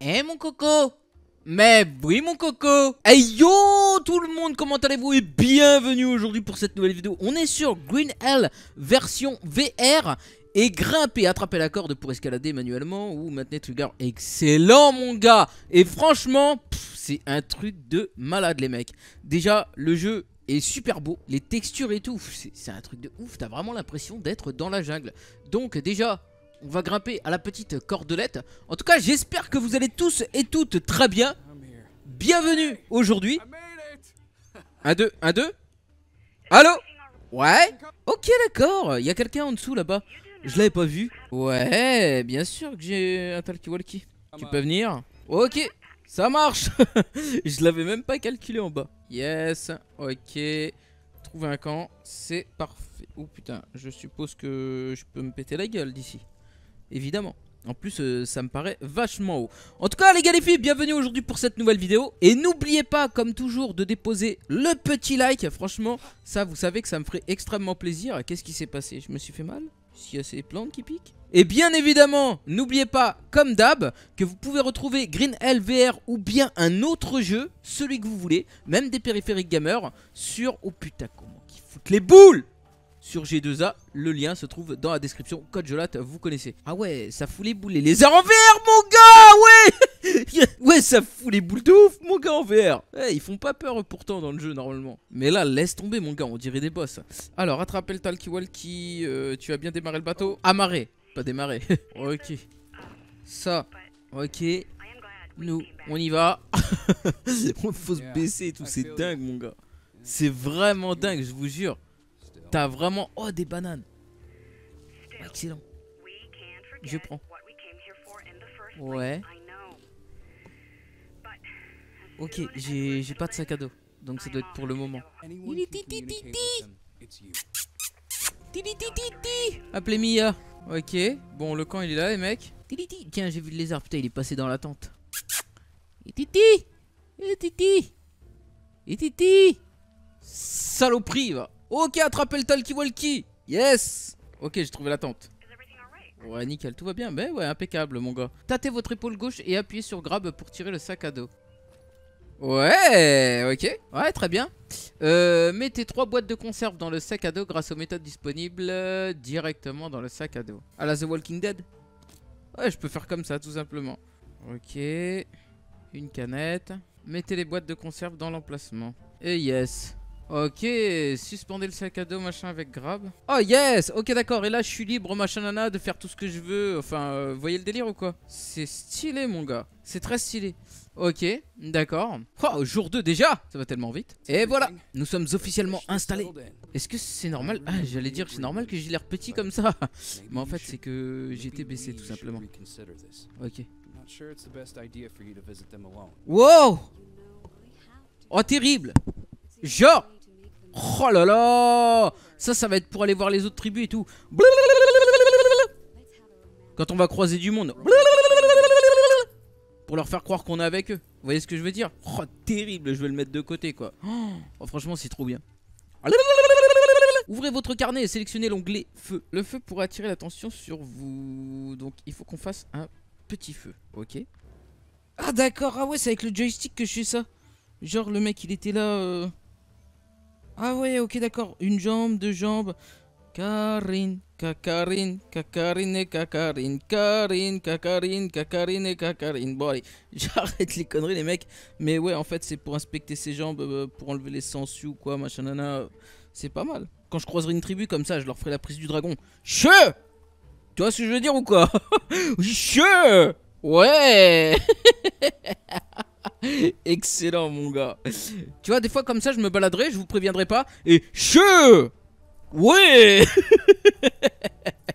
Eh mon coco mais oui mon coco Hey yo tout le monde comment allez-vous et bienvenue aujourd'hui pour cette nouvelle vidéo On est sur Green Hell version VR et grimper, attraper la corde pour escalader manuellement ou maintenir trigger. Excellent mon gars Et franchement, c'est un truc de malade les mecs. Déjà, le jeu est super beau, les textures et tout, c'est un truc de ouf, t'as vraiment l'impression d'être dans la jungle. Donc déjà, on va grimper à la petite cordelette. En tout cas, j'espère que vous allez tous et toutes très bien. Bienvenue aujourd'hui. Un, deux, un, deux. Allo Ouais Ok, d'accord. Il y a quelqu'un en dessous là-bas. Je l'avais pas vu. Ouais, bien sûr que j'ai un talkie-walkie. Tu peux venir Ok, ça marche Je l'avais même pas calculé en bas. Yes, ok. Trouver un camp, c'est parfait. Oh putain, je suppose que je peux me péter la gueule d'ici évidemment. En plus, euh, ça me paraît vachement haut. En tout cas, les gars, les filles, bienvenue aujourd'hui pour cette nouvelle vidéo. Et n'oubliez pas, comme toujours, de déposer le petit like. Franchement, ça, vous savez que ça me ferait extrêmement plaisir. Qu'est-ce qui s'est passé Je me suis fait mal S'il y a ces plantes qui piquent Et bien évidemment, n'oubliez pas, comme d'hab, que vous pouvez retrouver Green LVR ou bien un autre jeu, celui que vous voulez, même des périphériques gamers, sur... Oh putain, comment qui foutent les boules sur G2A. Le lien se trouve dans la description. Code Jolat, vous connaissez. Ah ouais, ça fout les boules. Les lézards en VR, mon gars Ouais Ouais, ça fout les boules de ouf, mon gars, en VR. Eh, ils font pas peur pourtant dans le jeu, normalement. Mais là, laisse tomber, mon gars, on dirait des boss. Alors, attraper le talkie-walkie. Euh, tu as bien démarré le bateau Amarré. Ah, pas démarré. ok. Ça. Ok. Nous, on y va. Faut se baisser et tout, ah, c'est dingue, mon gars. C'est vraiment mm. dingue, je vous jure t'as vraiment... Oh, des bananes. Bah, excellent. Je prends. Ouais. Ok, j'ai pas de sac à dos. Donc ça doit être pour le moment. Appelez Mia. Ok, bon, le camp il est là, les mecs. Tiens, j'ai vu le lézard. Putain, il est passé dans la tente. Titi Titi Titi Saloperie va. Ok, attrapez le talkie-walkie Yes Ok, j'ai trouvé la tente. Ouais, nickel, tout va bien. Mais ben ouais, impeccable, mon gars. Tâtez votre épaule gauche et appuyez sur grab pour tirer le sac à dos. Ouais, ok. Ouais, très bien. Euh, mettez trois boîtes de conserve dans le sac à dos grâce aux méthodes disponibles euh, directement dans le sac à dos. À la The Walking Dead Ouais, je peux faire comme ça, tout simplement. Ok. Une canette. Mettez les boîtes de conserve dans l'emplacement. Et yes. Ok, suspendez le sac à dos, machin, avec grab. Oh yes Ok, d'accord, et là, je suis libre, machin, nana, de faire tout ce que je veux. Enfin, euh, vous voyez le délire ou quoi C'est stylé, mon gars. C'est très stylé. Ok, d'accord. Oh, jour 2 déjà Ça va tellement vite. Et voilà, nous sommes officiellement installés. Est-ce que c'est normal Ah, j'allais dire, c'est normal que j'ai l'air petit comme ça. Mais en fait, c'est que j'étais baissé, tout simplement. Ok. Wow Oh, terrible Genre Oh là là Ça, ça va être pour aller voir les autres tribus et tout. Quand on va croiser du monde. Pour leur faire croire qu'on est avec eux. Vous voyez ce que je veux dire Oh, terrible, je vais le mettre de côté, quoi. Oh, franchement, c'est trop bien. Ouvrez votre carnet et sélectionnez l'onglet feu. Le feu pourrait attirer l'attention sur vous. Donc, il faut qu'on fasse un petit feu, ok Ah, d'accord, ah ouais, c'est avec le joystick que je fais ça. Genre, le mec, il était là... Euh, ah ouais, ok, d'accord. Une jambe, deux jambes. Karine, Kakarine, Kakarine et Kakarine, Karine, Kakarine, Kakarine et Kakarine. Bon allez, j'arrête les conneries les mecs. Mais ouais, en fait c'est pour inspecter ses jambes, euh, pour enlever les sangsues ou quoi, machin C'est pas mal. Quand je croiserai une tribu comme ça, je leur ferai la prise du dragon. Che Tu vois ce que je veux dire ou quoi Che Ouais Excellent, mon gars. Tu vois, des fois comme ça, je me baladerais je vous préviendrai pas. Et che Ouais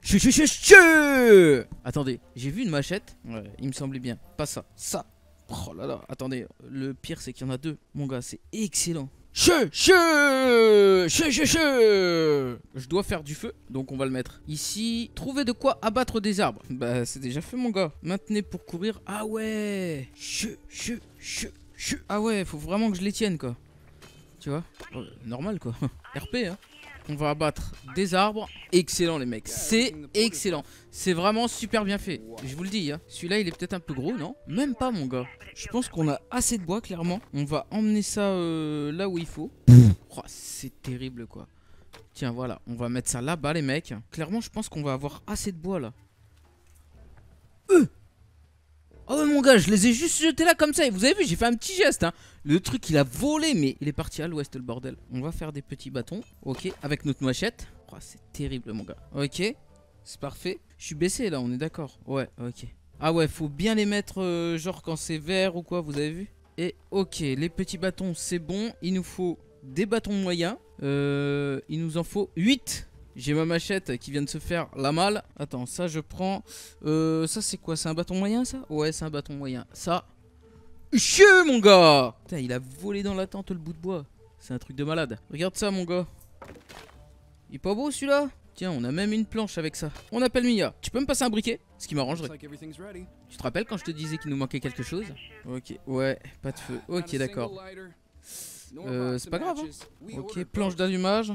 che, chuu che, Attendez, j'ai vu une machette. Ouais, il me semblait bien. Pas ça. Ça. Oh là là, attendez, le pire c'est qu'il y en a deux. Mon gars, c'est excellent. Je, je. dois faire du feu, donc on va le mettre. Ici, trouver de quoi abattre des arbres. Bah, c'est déjà fait, mon gars. Maintenez pour courir. Ah ouais. Ah ouais, faut vraiment que je les tienne, quoi. Tu vois euh, Normal, quoi. RP, hein. On va abattre des arbres. Excellent les mecs, c'est excellent. C'est vraiment super bien fait. Je vous le dis, hein. celui-là il est peut-être un peu gros, non Même pas mon gars. Je pense qu'on a assez de bois clairement. On va emmener ça euh, là où il faut. Mmh. c'est terrible quoi. Tiens voilà, on va mettre ça là-bas les mecs. Clairement je pense qu'on va avoir assez de bois là. Eux Oh mon gars, je les ai juste jetés là comme ça et vous avez vu, j'ai fait un petit geste hein. Le truc il a volé mais il est parti à l'ouest le bordel. On va faire des petits bâtons, ok, avec notre machette. Oh, c'est terrible mon gars. Ok, c'est parfait. Je suis baissé là, on est d'accord. Ouais, ok. Ah ouais, faut bien les mettre euh, genre quand c'est vert ou quoi, vous avez vu Et ok, les petits bâtons c'est bon, il nous faut des bâtons moyens. Euh, il nous en faut 8 j'ai ma machette qui vient de se faire la malle. Attends, ça je prends. Euh, ça c'est quoi C'est un bâton moyen ça Ouais, c'est un bâton moyen. Ça. Chieu mon gars Putain, il a volé dans la tente le bout de bois. C'est un truc de malade. Regarde ça mon gars. Il est pas beau celui-là Tiens, on a même une planche avec ça. On appelle Mia. Tu peux me passer un briquet Ce qui m'arrangerait. Tu te rappelles quand je te disais qu'il nous manquait quelque chose Ok, ouais, pas de feu. Ok, d'accord. Euh, c'est pas grave. Hein. ok, planche d'allumage.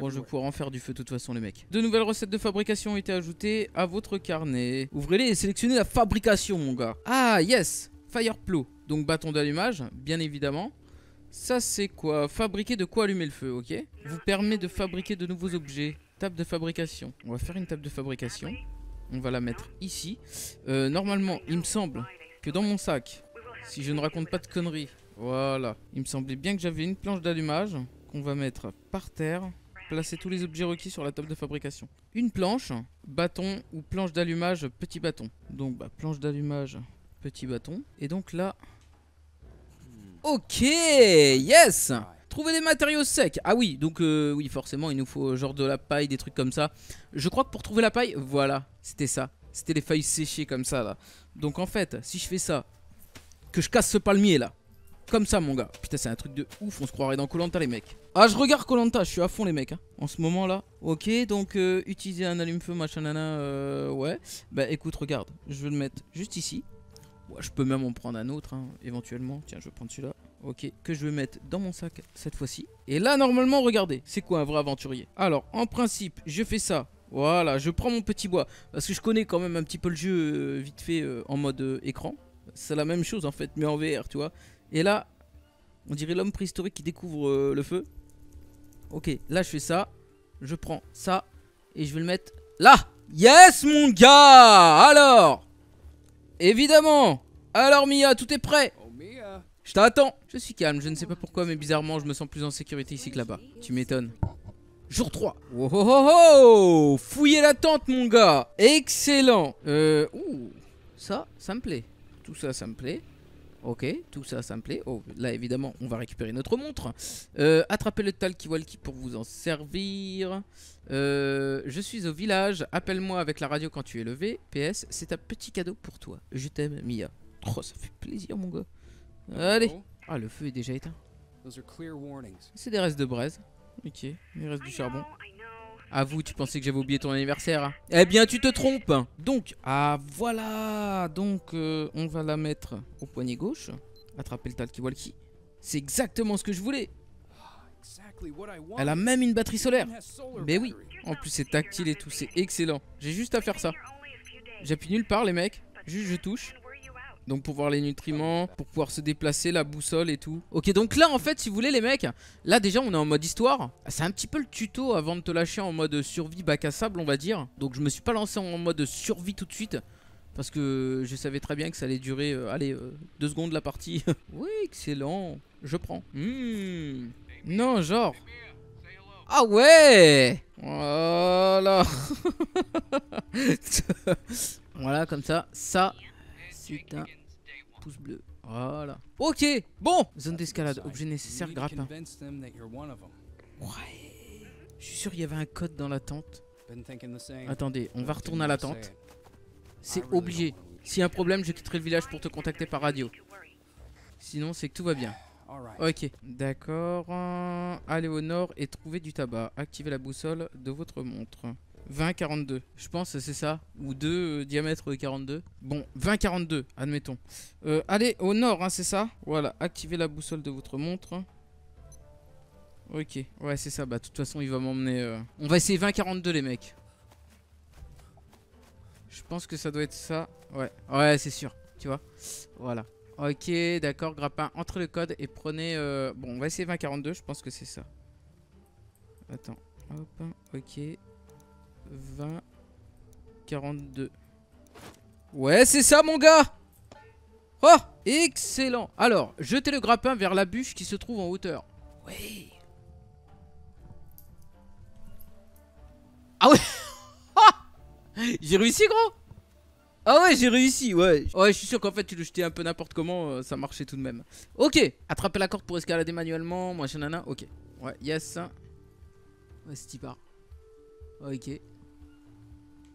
Bon, je vais pouvoir en faire du feu de toute façon, les mecs. De nouvelles recettes de fabrication ont été ajoutées à votre carnet. Ouvrez-les et sélectionnez la fabrication, mon gars. Ah, yes Fireplow. Donc, bâton d'allumage, bien évidemment. Ça, c'est quoi Fabriquer de quoi allumer le feu, ok Vous permet de fabriquer de nouveaux objets. Table de fabrication. On va faire une table de fabrication. On va la mettre ici. Euh, normalement, il me semble que dans mon sac, si je ne raconte pas de conneries, voilà. Il me semblait bien que j'avais une planche d'allumage. On va mettre par terre. Placer tous les objets requis sur la table de fabrication. Une planche, bâton ou planche d'allumage, petit bâton. Donc bah, planche d'allumage, petit bâton. Et donc là... Ok Yes Trouver des matériaux secs. Ah oui, donc euh, oui, forcément, il nous faut euh, genre de la paille, des trucs comme ça. Je crois que pour trouver la paille, voilà, c'était ça. C'était les feuilles séchées comme ça, là. Donc en fait, si je fais ça, que je casse ce palmier, là, comme ça, mon gars. Putain, c'est un truc de ouf. On se croirait dans Colanta, les mecs. Ah, je regarde Colanta. Je suis à fond, les mecs. Hein. En ce moment, là. Ok, donc euh, utiliser un allume-feu, machin, euh, ouais. Bah, écoute, regarde. Je vais le mettre juste ici. Ouais, je peux même en prendre un autre, hein, éventuellement. Tiens, je vais prendre celui-là. Ok, que je vais mettre dans mon sac cette fois-ci. Et là, normalement, regardez. C'est quoi un vrai aventurier Alors, en principe, je fais ça. Voilà, je prends mon petit bois. Parce que je connais quand même un petit peu le jeu, euh, vite fait, en mode écran. C'est la même chose, en fait, mais en VR, tu vois. Et là, on dirait l'homme préhistorique qui découvre euh, le feu. Ok, là je fais ça. Je prends ça. Et je vais le mettre là. Yes mon gars Alors Évidemment Alors Mia, tout est prêt oh, Je t'attends Je suis calme, je ne sais pas pourquoi mais bizarrement je me sens plus en sécurité ici que là-bas. Tu m'étonnes. Jour 3 oh, Fouillez la tente mon gars Excellent Euh... ça, ça me plaît. Tout ça, ça me plaît. Ok, tout ça, ça me plaît. Oh, là, évidemment, on va récupérer notre montre. Euh, attrapez le talkie qui pour vous en servir. Euh, je suis au village. Appelle-moi avec la radio quand tu es levé. PS, c'est un petit cadeau pour toi. Je t'aime, Mia. Oh, ça fait plaisir, mon gars. Allez. Ah, le feu est déjà éteint. C'est des restes de braise. Ok, il reste du charbon vous, tu pensais que j'avais oublié ton anniversaire. Hein. eh bien, tu te trompes. Donc, ah voilà. Donc, euh, on va la mettre au poignet gauche. Attraper le talkie-walkie. C'est exactement ce que je voulais. Elle a même une batterie solaire. Mais oui. En plus, c'est tactile et tout. C'est excellent. J'ai juste à faire ça. J'appuie nulle part, les mecs. Juste, je touche. Donc pour voir les nutriments, pour pouvoir se déplacer, la boussole et tout. Ok, donc là en fait, si vous voulez les mecs, là déjà on est en mode histoire. C'est un petit peu le tuto avant de te lâcher en mode survie bac à sable, on va dire. Donc je me suis pas lancé en mode survie tout de suite. Parce que je savais très bien que ça allait durer, euh, allez, euh, deux secondes la partie. oui, excellent. Je prends. Hmm. Non, genre. Ah ouais Voilà Voilà, comme ça. Ça, Hein. pouce bleu. Voilà. Ok, bon Zone d'escalade, objet nécessaire, grappin. Ouais. Je suis sûr qu'il y avait un code dans la tente. Attendez, on va retourner à la tente. C'est obligé. S'il y a un problème, je quitterai le village pour te contacter par radio. Sinon, c'est que tout va bien. Ok, d'accord. Allez au nord et trouvez du tabac. Activez la boussole de votre montre. 20-42, je pense c'est ça, ou 2 euh, diamètre 42. Bon, 20-42, admettons. Euh, allez, au nord, hein, c'est ça Voilà, activez la boussole de votre montre. Ok, ouais c'est ça, bah de toute façon il va m'emmener... Euh. On va essayer 20-42 les mecs. Je pense que ça doit être ça. Ouais, ouais c'est sûr, tu vois. Voilà. Ok, d'accord, grappin, entrez le code et prenez... Bon, on va essayer 20-42, je pense que c'est ça. Attends, hop, ok. 20, 42. Ouais, c'est ça, mon gars Oh, excellent Alors, jetez le grappin vers la bûche qui se trouve en hauteur. Oui Ah ouais J'ai réussi, gros ah ouais, j'ai réussi, ouais. Ouais, je suis sûr qu'en fait, tu le jetais un peu n'importe comment, euh, ça marchait tout de même. Ok, attrapez la corde pour escalader manuellement, moi, nana, ok. Ouais, yes. Ouais, c'est par. Ok,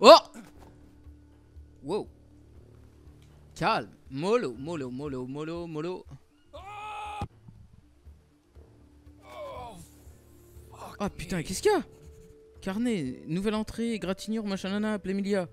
Oh Wow Calme Molo Molo mollo, mollo, mollo Ah putain, qu'est-ce qu'il y a Carnet, nouvelle entrée, gratinure machinana Plémilia.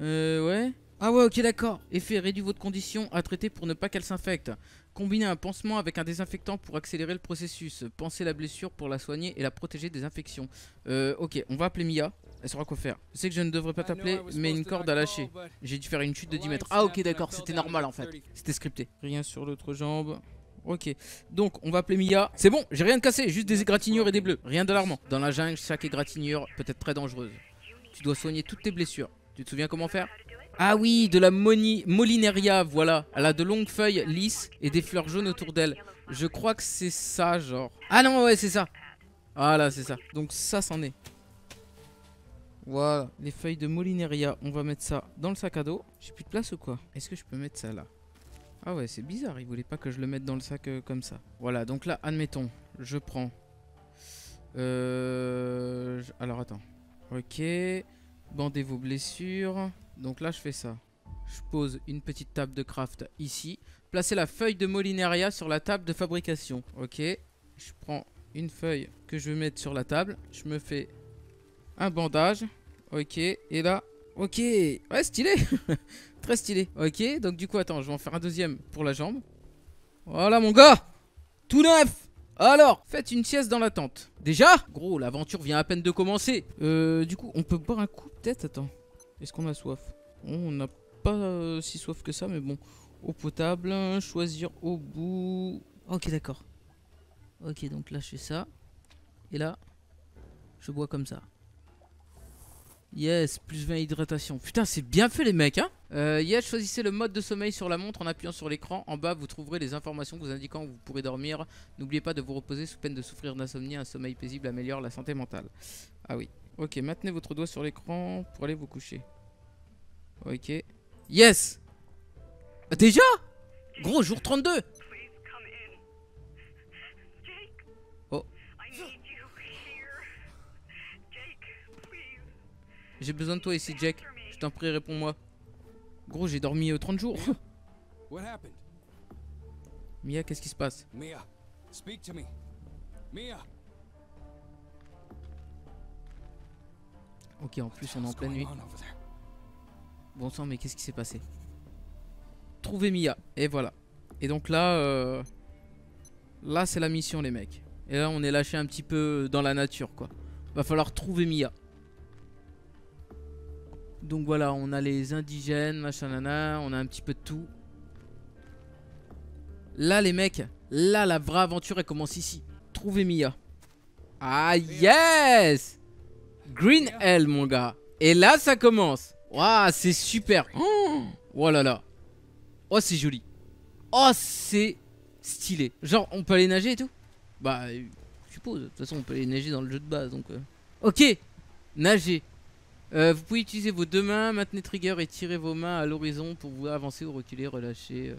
Euh, ouais. Ah ouais, ok, d'accord. Effet, réduit votre condition à traiter pour ne pas qu'elle s'infecte. Combinez un pansement avec un désinfectant pour accélérer le processus. Pensez la blessure pour la soigner et la protéger des infections. Euh, ok, on va appeler Mia. Elle saura quoi faire. Tu sais que je ne devrais pas ah t'appeler, mais une corde à lâcher. J'ai dû faire une chute de 10 mètres. Ah, ok, d'accord, c'était normal en fait. C'était scripté. Rien sur l'autre jambe. Ok, donc on va appeler Mia. C'est bon, j'ai rien de cassé, juste des égratignures et des bleus. Rien d'alarmant. Dans la jungle, chaque égratignure peut être très dangereuse. Tu dois soigner toutes tes blessures. Tu te souviens comment faire ah oui, de la moni, Molineria, voilà. Elle a de longues feuilles lisses et des fleurs jaunes autour d'elle. Je crois que c'est ça, genre. Ah non, ouais, c'est ça. Ah là, c'est ça. Donc ça, c'en est. Voilà, les feuilles de Molinaria. On va mettre ça dans le sac à dos. J'ai plus de place ou quoi Est-ce que je peux mettre ça là Ah ouais, c'est bizarre. Il voulait pas que je le mette dans le sac euh, comme ça. Voilà, donc là, admettons, je prends. Euh... Alors attends. Ok. Bandez vos blessures. Donc là, je fais ça. Je pose une petite table de craft ici. Placez la feuille de Molinaria sur la table de fabrication. Ok. Je prends une feuille que je vais mettre sur la table. Je me fais un bandage. Ok, et là, ok, ouais, stylé Très stylé. Ok, donc du coup, attends, je vais en faire un deuxième pour la jambe. Voilà, mon gars Tout neuf alors, faites une sieste dans la tente. Déjà Gros, l'aventure vient à peine de commencer. Euh, du coup, on peut boire un coup, peut-être Attends. Est-ce qu'on a soif On n'a pas euh, si soif que ça, mais bon. Eau potable, choisir au bout. Ok, d'accord. Ok, donc là, je fais ça. Et là, je bois comme ça. Yes, plus 20 hydratation. Putain, c'est bien fait les mecs, hein euh, Yes, choisissez le mode de sommeil sur la montre en appuyant sur l'écran. En bas, vous trouverez les informations vous indiquant où vous pourrez dormir. N'oubliez pas de vous reposer sous peine de souffrir d'insomnie. Un sommeil paisible améliore la santé mentale. Ah oui. Ok, maintenez votre doigt sur l'écran pour aller vous coucher. Ok. Yes bah, Déjà Gros, jour 32 J'ai besoin de toi ici, Jack. Je t'en prie, réponds-moi. Gros, j'ai dormi 30 euh, jours. Mia, qu'est-ce qui se passe Mia, Mia. Ok, en plus, on est en pleine nuit. Bon sang, mais qu'est-ce qui s'est passé Trouver Mia. Et voilà. Et donc là, euh, là, c'est la mission, les mecs. Et là, on est lâché un petit peu dans la nature, quoi. Va falloir trouver Mia. Donc voilà, on a les indigènes, machin, on a un petit peu de tout. Là, les mecs, là, la vraie aventure, elle commence ici. Trouvez Mia. Ah, yes Green Hell, mon gars. Et là, ça commence. Waouh, c'est super. Oh, oh, là là. Oh, c'est joli. Oh, c'est stylé. Genre, on peut aller nager et tout Bah, je suppose. De toute façon, on peut aller nager dans le jeu de base, donc... Euh. Ok, nager. Euh, vous pouvez utiliser vos deux mains, maintenez trigger et tirer vos mains à l'horizon pour vous avancer ou reculer, relâcher.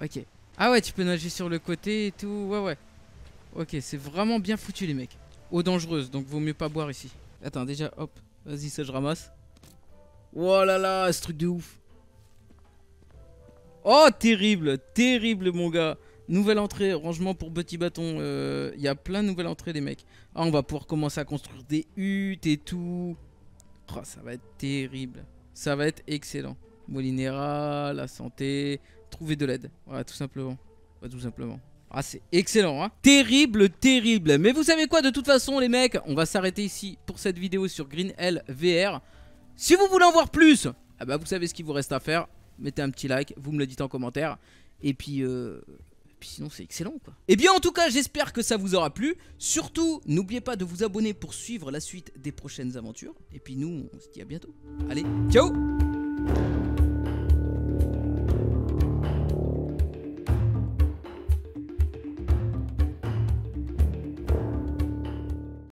Euh. Ok. Ah ouais, tu peux nager sur le côté et tout. Ouais, ouais. Ok, c'est vraiment bien foutu, les mecs. Eau dangereuse, donc vaut mieux pas boire ici. Attends, déjà, hop. Vas-y, ça, je ramasse. Oh là là, ce truc de ouf. Oh, terrible, terrible, mon gars. Nouvelle entrée, rangement pour petit bâton. Euh, il y a plein de nouvelles entrées, les mecs. Ah, on va pouvoir commencer à construire des huttes et tout. Oh, ça va être terrible. Ça va être excellent. Molinera, la santé, trouver de l'aide. Voilà, tout simplement. tout simplement. Ah, c'est excellent, hein Terrible, terrible. Mais vous savez quoi, de toute façon, les mecs, on va s'arrêter ici pour cette vidéo sur Green Hell VR. Si vous voulez en voir plus, ah bah, vous savez ce qu'il vous reste à faire. Mettez un petit like, vous me le dites en commentaire. Et puis, euh, puis sinon, c'est excellent, quoi. Et eh bien, en tout cas, j'espère que ça vous aura plu. Surtout, n'oubliez pas de vous abonner pour suivre la suite des prochaines aventures. Et puis nous, on se dit à bientôt. Allez, ciao